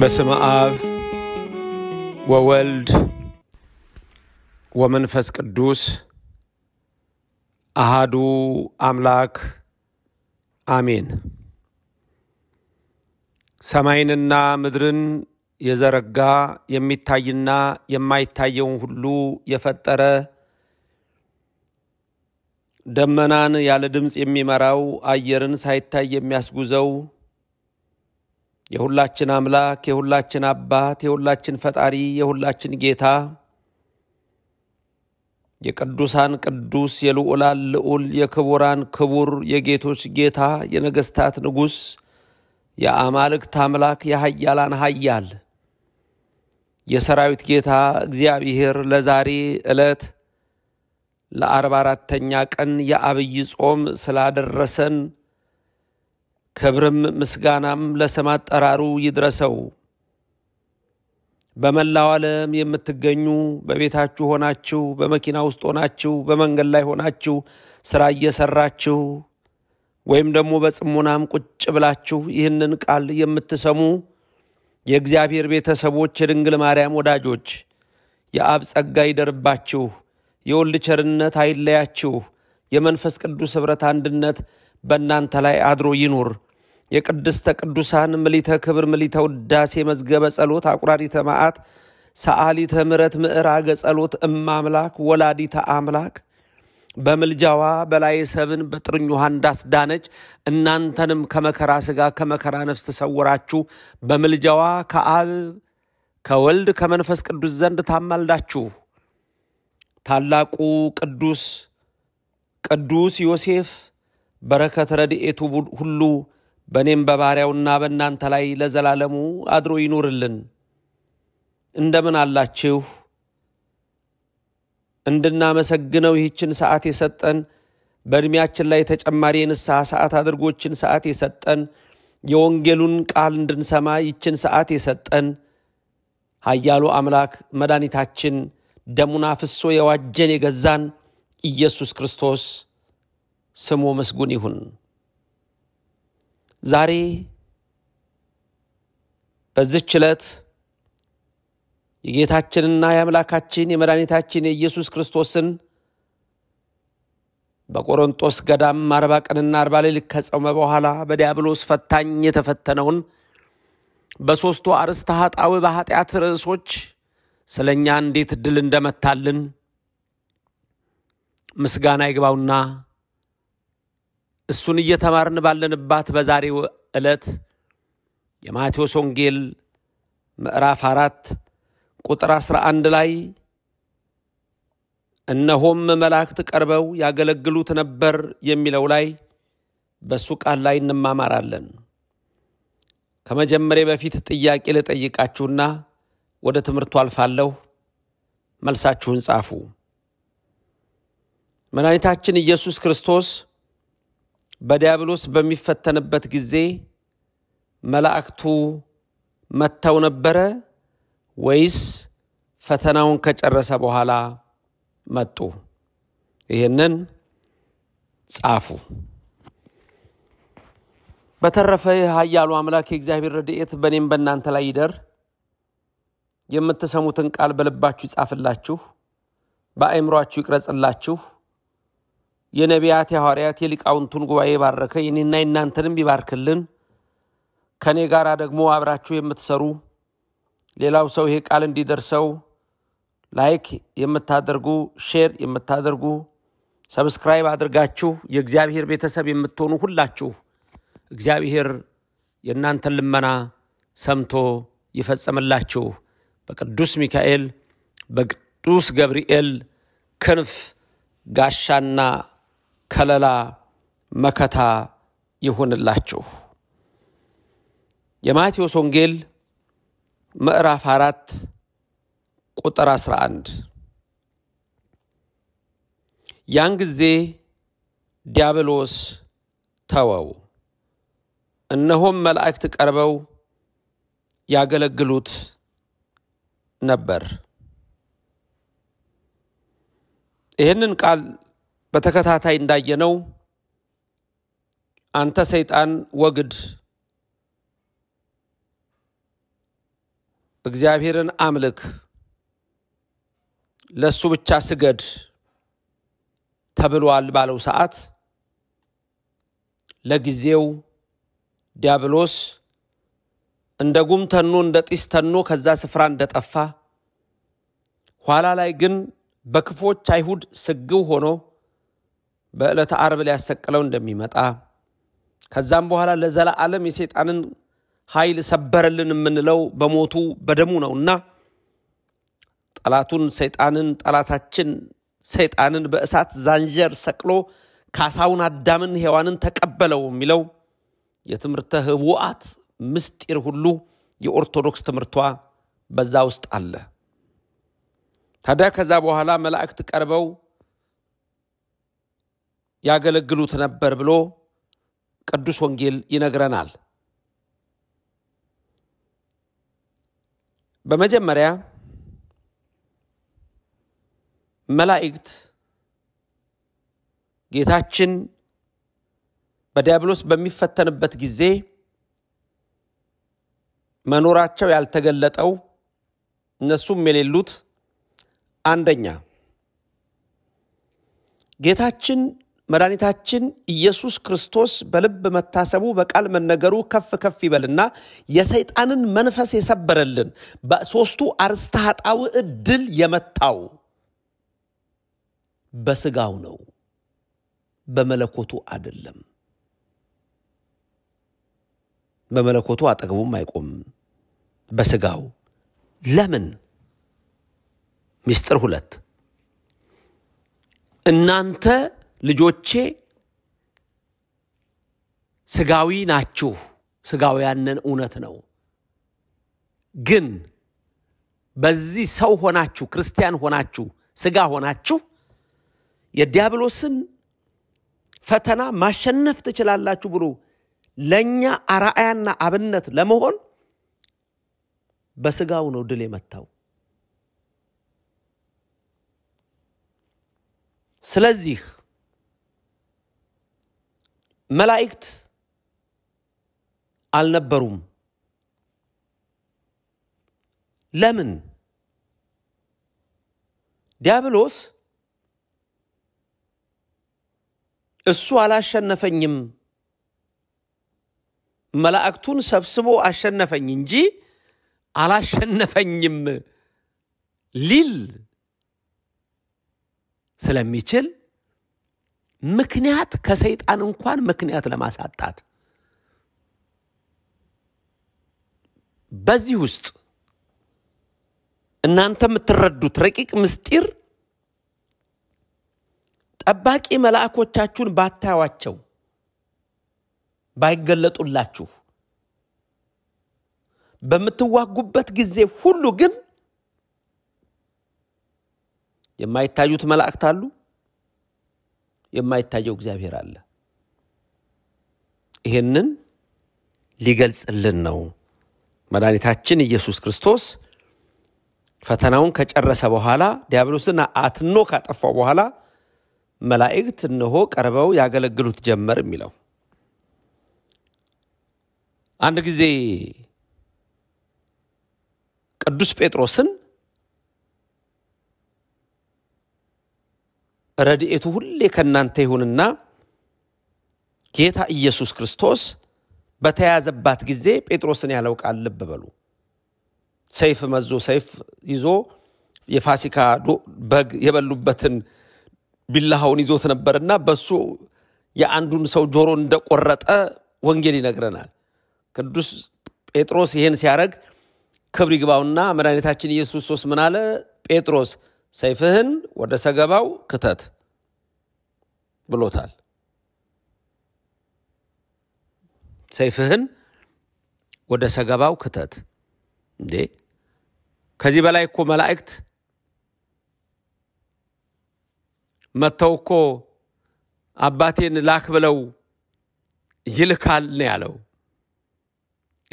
በስመ አብ ወወልድ ወመንፈስ ቅዱስ አሃዱ አምላክ አሜን። ሰማይንና ምድርን የዘረጋ የሚታይና የማይታየውን ሁሉ የፈጠረ ደመናን ያለ ድምፅ የሚመራው አየርን ሳይታይ የሚያስጉዘው የሁላችን አምላክ የሁላችን አባት የሁላችን ፈጣሪ የሁላችን ጌታ የቅዱሳን ቅዱስ የልዑላን ልዑል የክቡራን ክቡር የጌቶች ጌታ የነገሥታት ንጉሥ የአማልክት አምላክ የሀያላን ሀያል የሰራዊት ጌታ እግዚአብሔር ለዛሬ ዕለት ለአርባ አራተኛ ቀን የአብይ ጾም ስላደረሰን ክብርም ምስጋናም ለስም አጠራሩ ይድረሰው። በመላው ዓለም የምትገኙ በቤታችሁ ሆናችሁ፣ በመኪና ውስጥ ሆናችሁ፣ በመንገድ ላይ ሆናችሁ ስራ እየሰራችሁ ወይም ደግሞ በጽሙናም ቁጭ ብላችሁ ይህንን ቃል የምትሰሙ የእግዚአብሔር ቤተሰቦች፣ የድንግል ማርያም ወዳጆች የአብ ጸጋ ይደርባችሁ፣ የወልድ ቸርነት አይለያችሁ፣ የመንፈስ ቅዱስ ኅብረት አንድነት በእናንተ ላይ አድሮ ይኑር። የቅድስተ ቅዱሳን ምሊተ ክብር ምሊተ ውዳሴ መዝገበ ጸሎት አቁራሪተ መዓት ሰዓሊተ ምረት ምዕራገ ጸሎት እማምላክ ወላዲተ አምላክ በምልጃዋ በላይ ሰብን በጥርኙሃ እንዳስዳነች እናንተንም ከመከራ ሥጋ ከመከራ ነፍስ ተሰውራችሁ በምልጃዋ ከአብ ከወልድ ከመንፈስ ቅዱስ ዘንድ ታማልዳችሁ። ታላቁ ቅዱስ ቅዱስ ዮሴፍ በረከት ረድኤቱ ሁሉ በእኔም በባሪያውና በእናንተ ላይ ለዘላለሙ አድሮ ይኑርልን። እንደምን አላችሁ? እንድናመሰግነው ይህችን ሰዓት የሰጠን በዕድሜያችን ላይ ተጨማሪ የንስሐ ሰዓት አድርጎችን ሰዓት የሰጠን የወንጌሉን ቃል እንድንሰማ ይችን ሰዓት የሰጠን ኃያሉ አምላክ መድኃኒታችን ደሙን አፍሶ የዋጀን የገዛን ኢየሱስ ክርስቶስ ስሙ ምስጉን ይሁን። ዛሬ በዚች ዕለት የጌታችንና የአምላካችን የመድኃኒታችን የኢየሱስ ክርስቶስን በቆሮንጦስ ገዳም አርባ ቀንና አርባ ሌሊት ከጾመ በኋላ በዲያብሎስ ፈታኝ የተፈተነውን በሦስቱ አርእስተ ኃጣዊ በኃጢአት ርዕሶች ስለ እኛ እንዴት ድል እንደመታልን ምስጋና ይግባውና እሱን እየተማርን ባለንባት በዛሬው ዕለት የማቴዎስ ወንጌል ምዕራፍ አራት ቁጥር አስራ አንድ ላይ እነሆም መላእክት ቀርበው ያገለግሉት ነበር የሚለው ላይ በእሱ ቃል ላይ እንማማራለን። ከመጀመሪያ በፊት ጥያቄ ልጠይቃችሁና ወደ ትምህርቱ አልፋለሁ። መልሳችሁን ጻፉ። መድኃኒታችን ኢየሱስ ክርስቶስ በዲያብሎስ በሚፈተንበት ጊዜ መላእክቱ መጥተው ነበረ ወይስ ፈተናውን ከጨረሰ በኋላ መጡ? ይህንን ጻፉ። በተረፈ ኃያሉ አምላክ የእግዚአብሔር ረድኤት በእኔም በእናንተ ላይ ይደር። የምትሰሙትን ቃል በልባችሁ ይጻፍላችሁ፣ በአእምሯችሁ ይቅረጽላችሁ። የነቢያት የሐዋርያት የሊቃውንቱን ጉባኤ የባረከ የኔና የናንተንም ይባርክልን። ከእኔ ጋር ደግሞ አብራችሁ የምትሰሩ ሌላው ሰው ይሄ ቃል እንዲደርሰው ላይክ የምታደርጉ ሼር የምታደርጉ ሰብስክራይብ አድርጋችሁ የእግዚአብሔር ቤተሰብ የምትሆኑ ሁላችሁ እግዚአብሔር የእናንተን ልመና ሰምቶ ይፈጸምላችሁ። በቅዱስ ሚካኤል በቅዱስ ገብርኤል ክንፍ ጋሻና ከለላ፣ መከታ ይሁንላችሁ። የማቴዎስ ወንጌል ምዕራፍ አራት ቁጥር 11 ያን ጊዜ ዲያብሎስ ተወው፣ እነሆም መላእክት ቀርበው ያገለግሉት ነበር። ይህንን ቃል በተከታታይ እንዳየነው አንተ ሰይጣን ወግድ እግዚአብሔርን አምልክ፣ ለእሱ ብቻ ስገድ ተብሏል ባለው ሰዓት ለጊዜው ዲያብሎስ እንደ ጉም ተኖ እንደ ጢስ ተኖ ከዛ ስፍራ እንደጠፋ ኋላ ላይ ግን በክፎች አይሁድ ስግው ሆኖ በዕለተ ዓርብ ሊያሰቅለው እንደሚመጣ ከዛም በኋላ ለዘላዓለም የሰይጣንን ኃይል ሰበረልን የምንለው በሞቱ በደሙ ነውና ጠላቱን ሰይጣንን ጠላታችን ሰይጣንን በእሳት ዛንጀር ሰቅሎ ካሳውን አዳምን ሔዋንን ተቀበለው የሚለው የትምህርተ ህቡአት ምስጢር ሁሉ የኦርቶዶክስ ትምህርቷ በዛ ውስጥ አለ። ታዲያ ከዛ በኋላ መላእክት ቀርበው ያገለግሉት ነበር ብሎ ቅዱስ ወንጌል ይነግረናል። በመጀመሪያ መላእክት ጌታችን በዲያብሎስ በሚፈተንበት ጊዜ መኖራቸው ያልተገለጠው እነሱም የሌሉት አንደኛ ጌታችን መድኃኒታችን ኢየሱስ ክርስቶስ በልብ መታሰቡ በቃል መነገሩ ከፍ ከፍ ይበልና የሰይጣንን መንፈስ የሰበረልን በሦስቱ አርስተ ኃጣውዕ ድል የመታው በስጋው ነው፣ በመለኮቱ አይደለም። በመለኮቱ አጠገቡም አይቆምም፣ በስጋው ለምን? ምስጢር ሁለት እናንተ ልጆቼ ስጋዊ ናችሁ፣ ስጋውያንን እውነት ነው። ግን በዚህ ሰው ሆናችሁ ክርስቲያን ሆናችሁ ስጋ ሆናችሁ የዲያብሎስን ፈተና ማሸነፍ ትችላላችሁ ብሎ ለእኛ አርአያና አብነት ለመሆን በስጋው ነው ድል የመታው። ስለዚህ መላእክት አልነበሩም። ለምን? ዲያብሎስ እሱ አላሸነፈኝም፣ መላእክቱን ሰብስቦ አሸነፈኝ እንጂ አላሸነፈኝም ሊል ስለሚችል ምክንያት ከሰይጣን እንኳን ምክንያት ለማሳጣት በዚህ ውስጥ እናንተ የምትረዱት ረቂቅ ምስጢር ጠባቂ መላእኮቻችሁን ባታዩዋቸው ባይገለጡላችሁ በምትዋጉበት ጊዜ ሁሉ ግን የማይታዩት መላእክት አሉ፣ የማይታየው እግዚአብሔር አለ። ይህንን ሊገልጽልን ነው መድኃኒታችን ኢየሱስ ክርስቶስ ፈተናውን ከጨረሰ በኋላ ዲያብሎስን አትኖ ካጠፋው በኋላ መላእክት እነሆ ቀርበው ያገለግሉት ጀመር የሚለው አንድ ጊዜ ቅዱስ ጴጥሮስን ረድኤቱ ሁሌ ከእናንተ ይሁንና ጌታ ኢየሱስ ክርስቶስ በተያዘባት ጊዜ ጴጥሮስን ያለው ቃል ልብ በሉ። ሰይፍ መዞ ሰይፍ ይዞ የፋሲካ በግ የበሉበትን ቢላሃውን ይዞት ነበርና በሱ የአንዱን ሰው ጆሮ እንደቆረጠ ወንጌል ይነግረናል። ቅዱስ ጴጥሮስ ይህን ሲያደርግ ክብር ይግባውና መድኃኒታችን ኢየሱስ ክርስቶስ ምን አለ? ጴጥሮስ ሰይፍህን ወደ ሰገባው ክተት ብሎታል። ሰይፍህን ወደ ሰገባው ክተት። እንዴ ከዚህ በላይ እኮ መላእክት መጥተው እኮ አባቴን ላክ ብለው ይልካል ነው ያለው።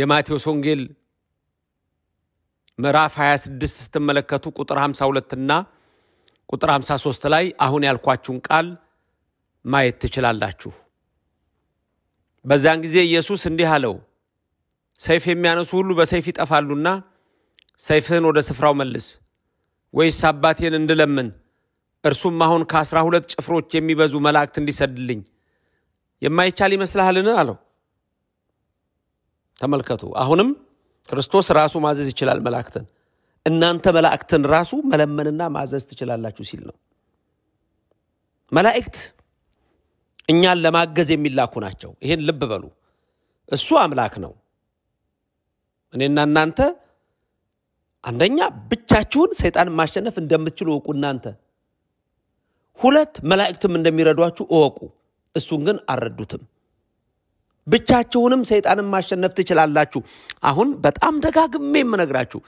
የማቴዎስ ወንጌል ምዕራፍ 26 ስትመለከቱ ቁጥር 52 እና ቁጥር 53 ላይ አሁን ያልኳችሁን ቃል ማየት ትችላላችሁ። በዚያን ጊዜ ኢየሱስ እንዲህ አለው፣ ሰይፍ የሚያነሱ ሁሉ በሰይፍ ይጠፋሉና ሰይፍህን ወደ ስፍራው መልስ፣ ወይስ አባቴን እንድለምን እርሱም አሁን ከአስራ ሁለት ጭፍሮች የሚበዙ መላእክት እንዲሰድልኝ የማይቻል ይመስልሃልን? አለው። ተመልከቱ፣ አሁንም ክርስቶስ ራሱ ማዘዝ ይችላል መላእክትን። እናንተ መላእክትን ራሱ መለመንና ማዘዝ ትችላላችሁ ሲል ነው። መላእክት እኛን ለማገዝ የሚላኩ ናቸው። ይህን ልብ በሉ። እሱ አምላክ ነው። እኔና እናንተ አንደኛ ብቻችሁን ሰይጣንን ማሸነፍ እንደምትችሉ እወቁ። እናንተ ሁለት መላእክትም እንደሚረዷችሁ እወቁ። እሱን ግን አልረዱትም። ብቻችሁንም ሰይጣንን ማሸነፍ ትችላላችሁ። አሁን በጣም ደጋግሜ የምነግራችሁ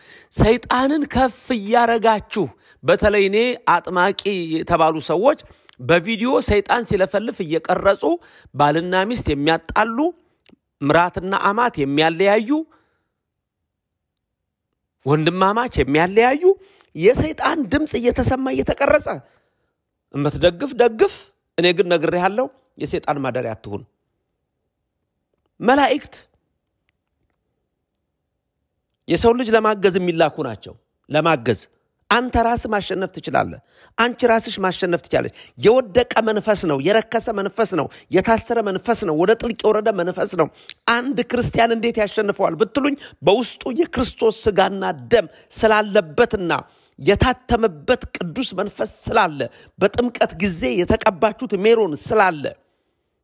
ሰይጣንን ከፍ እያረጋችሁ፣ በተለይ እኔ አጥማቂ የተባሉ ሰዎች በቪዲዮ ሰይጣን ሲለፈልፍ እየቀረጹ ባልና ሚስት የሚያጣሉ፣ ምራትና አማት የሚያለያዩ፣ ወንድማማች የሚያለያዩ የሰይጣን ድምፅ እየተሰማ እየተቀረጸ እምትደግፍ ደግፍ። እኔ ግን ነግሬሃለሁ፣ የሰይጣን ማደሪያ አትሁን። መላእክት የሰው ልጅ ለማገዝ የሚላኩ ናቸው። ለማገዝ አንተ ራስህ ማሸነፍ ትችላለህ። አንቺ ራስሽ ማሸነፍ ትችላለች። የወደቀ መንፈስ ነው፣ የረከሰ መንፈስ ነው፣ የታሰረ መንፈስ ነው፣ ወደ ጥልቅ የወረደ መንፈስ ነው። አንድ ክርስቲያን እንዴት ያሸንፈዋል ብትሉኝ በውስጡ የክርስቶስ ስጋና ደም ስላለበትና የታተመበት ቅዱስ መንፈስ ስላለ በጥምቀት ጊዜ የተቀባችሁት ሜሮን ስላለ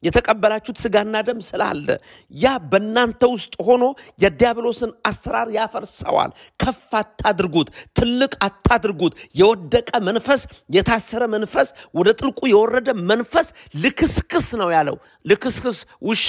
የተቀበላችሁት ስጋና ደም ስላለ ያ በእናንተ ውስጥ ሆኖ የዲያብሎስን አሰራር ያፈርሰዋል። ከፍ አታድርጉት፣ ትልቅ አታድርጉት። የወደቀ መንፈስ፣ የታሰረ መንፈስ፣ ወደ ጥልቁ የወረደ መንፈስ ልክስክስ ነው ያለው። ልክስክስ ውሻ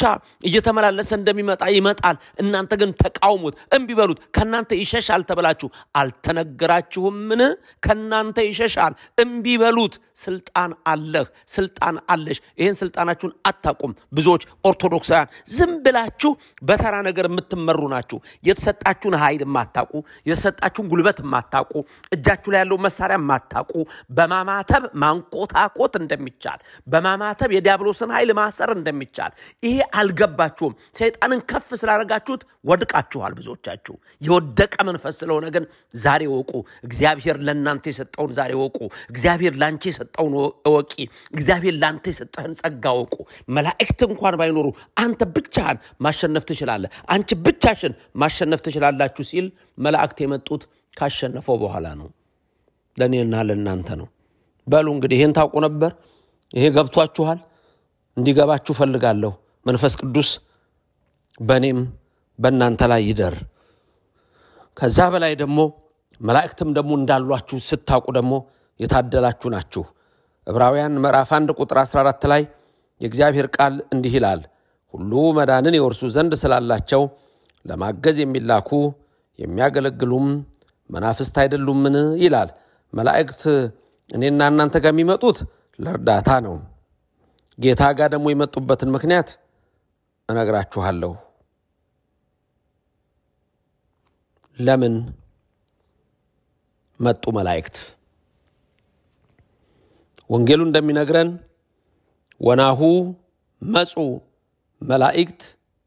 እየተመላለሰ እንደሚመጣ ይመጣል። እናንተ ግን ተቃውሙት፣ እምቢ በሉት። ከእናንተ ይሸሻል ተብላችሁ አልተነገራችሁምን? ከእናንተ ይሸሻል፣ እምቢ በሉት። ስልጣን አለህ፣ ስልጣን አለሽ። ይህን ስልጣናችሁን አታውቁም። ብዙዎች ኦርቶዶክሳውያን ዝም ብላችሁ በተራ ነገር የምትመሩ ናችሁ። የተሰጣችሁን ኃይል የማታውቁ፣ የተሰጣችሁን ጉልበት የማታውቁ፣ እጃችሁ ላይ ያለው መሳሪያ የማታውቁ፣ በማማተብ ማንቆታቆት እንደሚቻል፣ በማማተብ የዲያብሎስን ኃይል ማሰር እንደሚቻል ይሄ አልገባችሁም። ሰይጣንን ከፍ ስላደረጋችሁት ወድቃችኋል ብዙዎቻችሁ። የወደቀ መንፈስ ስለሆነ ግን ዛሬ ወቁ። እግዚአብሔር ለእናንተ የሰጠውን ዛሬ ወቁ። እግዚአብሔር ላንቺ የሰጠውን እወቂ። እግዚአብሔር ላንተ የሰጠህን ጸጋ ወቁ። መላእክት እንኳን ባይኖሩ አንተ ብቻህን ማሸነፍ ትችላለህ፣ አንቺ ብቻሽን ማሸነፍ ትችላላችሁ ሲል መላእክት የመጡት ካሸነፈው በኋላ ነው። ለእኔና ለእናንተ ነው። በሉ እንግዲህ ይህን ታውቁ ነበር። ይሄ ገብቷችኋል? እንዲገባችሁ ፈልጋለሁ። መንፈስ ቅዱስ በእኔም በእናንተ ላይ ይደር። ከዛ በላይ ደግሞ መላእክትም ደግሞ እንዳሏችሁ ስታውቁ ደግሞ የታደላችሁ ናችሁ። ዕብራውያን ምዕራፍ 1 ቁጥር 14 ላይ የእግዚአብሔር ቃል እንዲህ ይላል፣ ሁሉ መዳንን የወርሱ ዘንድ ስላላቸው ለማገዝ የሚላኩ የሚያገለግሉም መናፍስት አይደሉምን? ይላል። መላእክት እኔና እናንተ ጋር የሚመጡት ለእርዳታ ነው። ጌታ ጋር ደግሞ የመጡበትን ምክንያት እነግራችኋለሁ። ለምን መጡ መላእክት? ወንጌሉ እንደሚነግረን ወናሁ መፁ መላእክት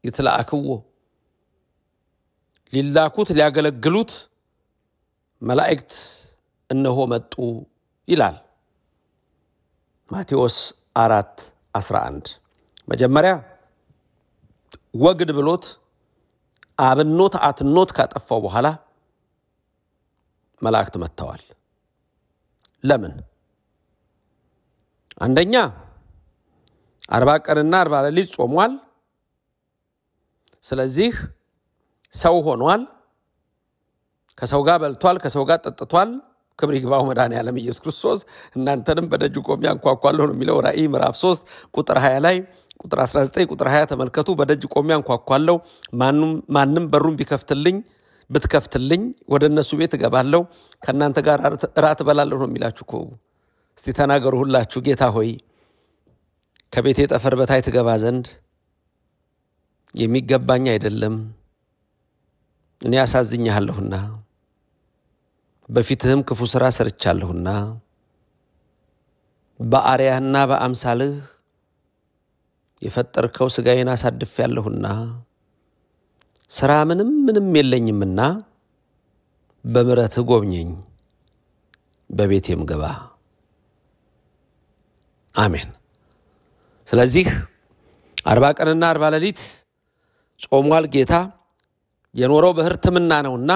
ይትለአክዎ ሊላኩት ሊያገለግሉት መላእክት እነሆ መጡ ይላል ማቴዎስ አራት 11 መጀመሪያ ወግድ ብሎት አብኖት አትኖት ካጠፋው በኋላ መላእክት መጥተዋል። ለምን? አንደኛ አርባ ቀንና አርባ ሌሊት ጾሟል። ስለዚህ ሰው ሆኗል። ከሰው ጋር በልቷል፣ ከሰው ጋር ጠጥቷል። ክብር ይግባው መድኃኔዓለም ኢየሱስ ክርስቶስ እናንተንም በደጅ ቆሜ አንኳኳለሁ ነው የሚለው ራእይ ምዕራፍ 3 ቁጥር 20 ላይ ቁጥር 19 ቁጥር 20 ተመልከቱ። በደጅ ቆሜ አንኳኳለሁ፣ ማንም በሩን ቢከፍትልኝ ብትከፍትልኝ ወደ እነሱ ቤት እገባለሁ፣ ከእናንተ ጋር እራት እበላለሁ ነው የሚላችሁ እስቲ ተናገሩ ሁላችሁ ጌታ ሆይ ከቤቴ ጠፈር በታይ ትገባ ዘንድ የሚገባኝ አይደለም፣ እኔ አሳዝኝሃለሁና በፊትህም ክፉ ሥራ ሰርቻለሁና በአርያህና በአምሳልህ የፈጠርከው ሥጋዬን ያለሁና ሥራ ምንም ምንም የለኝምና በምረትህ ጎብኘኝ፣ በቤቴም ግባ። አሜን። ስለዚህ አርባ ቀንና አርባ ሌሊት ጾሟል ጌታ የኖረው በሕርትምና ነውና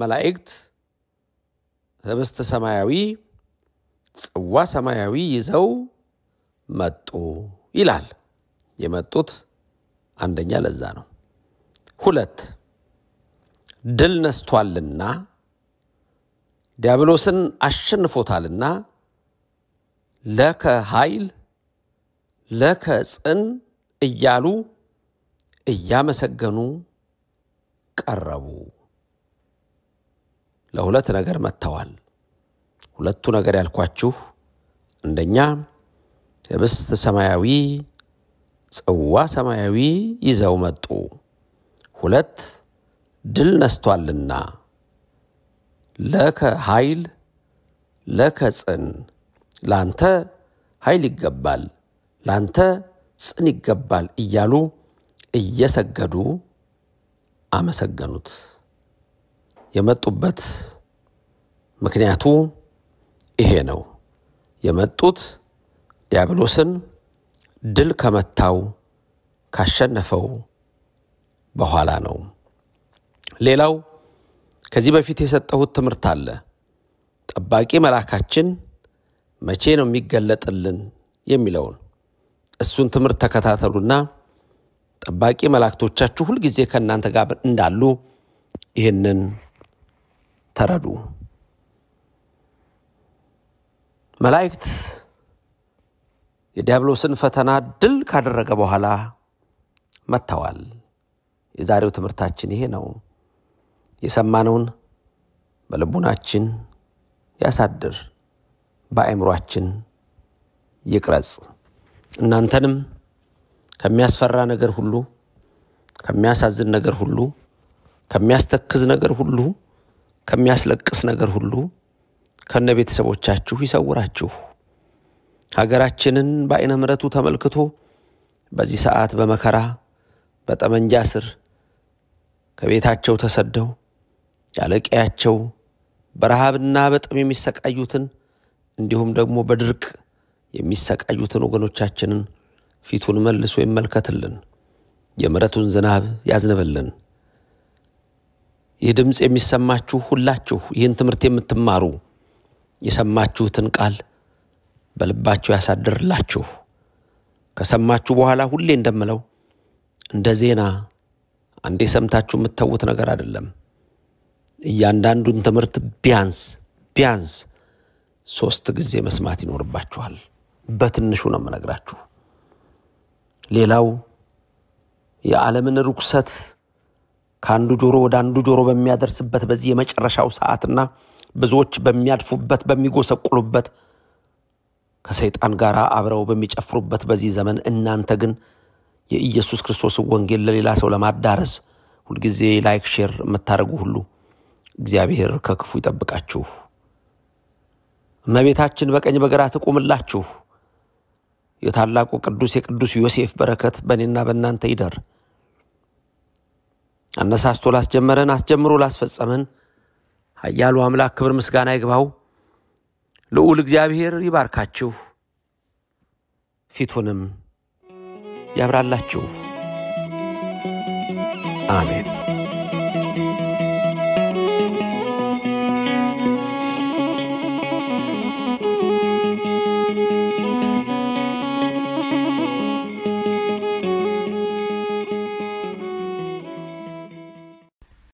መላእክት ህብስት ሰማያዊ፣ ጽዋ ሰማያዊ ይዘው መጡ ይላል። የመጡት አንደኛ ለዛ ነው። ሁለት ድል ነስቷልና ዲያብሎስን አሸንፎታልና ለከ ኃይል ለከጽን እያሉ እያመሰገኑ ቀረቡ። ለሁለት ነገር መጥተዋል። ሁለቱ ነገር ያልኳችሁ አንደኛ ህብስት ሰማያዊ፣ ጽዋ ሰማያዊ ይዘው መጡ። ሁለት ድል ነስቷልና ለከ ኃይል ለከ ጽን ላንተ ኃይል ይገባል ላንተ ጽን ይገባል እያሉ እየሰገዱ አመሰገኑት። የመጡበት ምክንያቱ ይሄ ነው። የመጡት ዲያብሎስን ድል ከመታው ካሸነፈው በኋላ ነው። ሌላው ከዚህ በፊት የሰጠሁት ትምህርት አለ። ጠባቂ መልአካችን መቼ ነው የሚገለጥልን የሚለውን እሱን ትምህርት ተከታተሉና ጠባቂ መላእክቶቻችሁ ሁልጊዜ ከእናንተ ጋር እንዳሉ ይህንን ተረዱ። መላእክት የዲያብሎስን ፈተና ድል ካደረገ በኋላ መጥተዋል። የዛሬው ትምህርታችን ይሄ ነው። የሰማነውን በልቡናችን ያሳድር፣ በአእምሯችን ይቅረጽ። እናንተንም ከሚያስፈራ ነገር ሁሉ፣ ከሚያሳዝን ነገር ሁሉ፣ ከሚያስተክዝ ነገር ሁሉ፣ ከሚያስለቅስ ነገር ሁሉ ከነ ቤተሰቦቻችሁ ይሰውራችሁ። ሀገራችንን በአይነ ምረቱ ተመልክቶ በዚህ ሰዓት በመከራ በጠመንጃ ስር ከቤታቸው ተሰደው ያለቀያቸው በረሃብና በጥም የሚሰቃዩትን እንዲሁም ደግሞ በድርቅ የሚሰቃዩትን ወገኖቻችንን ፊቱን መልሶ ይመልከትልን፣ የምረቱን ዝናብ ያዝንብልን። ይህ ድምፅ የሚሰማችሁ ሁላችሁ ይህን ትምህርት የምትማሩ የሰማችሁትን ቃል በልባችሁ ያሳድርላችሁ። ከሰማችሁ በኋላ ሁሌ እንደምለው እንደ ዜና አንዴ ሰምታችሁ የምትተዉት ነገር አይደለም። እያንዳንዱን ትምህርት ቢያንስ ቢያንስ ሶስት ጊዜ መስማት ይኖርባችኋል። በትንሹ ነው የምነግራችሁ። ሌላው የዓለምን ርኩሰት ከአንዱ ጆሮ ወደ አንዱ ጆሮ በሚያደርስበት በዚህ የመጨረሻው ሰዓትና ብዙዎች በሚያድፉበት በሚጎሰቁሉበት ከሰይጣን ጋር አብረው በሚጨፍሩበት በዚህ ዘመን እናንተ ግን የኢየሱስ ክርስቶስን ወንጌል ለሌላ ሰው ለማዳረስ ሁልጊዜ ላይክ፣ ሼር የምታደርጉ ሁሉ እግዚአብሔር ከክፉ ይጠብቃችሁ። እመቤታችን በቀኝ በግራ ትቁምላችሁ። የታላቁ ቅዱስ የቅዱስ ዮሴፍ በረከት በእኔና በእናንተ ይደር። አነሳስቶ ላስጀመረን አስጀምሮ ላስፈጸመን ኃያሉ አምላክ ክብር ምስጋና ይግባው። ልዑል እግዚአብሔር ይባርካችሁ፣ ፊቱንም ያብራላችሁ። አሜን።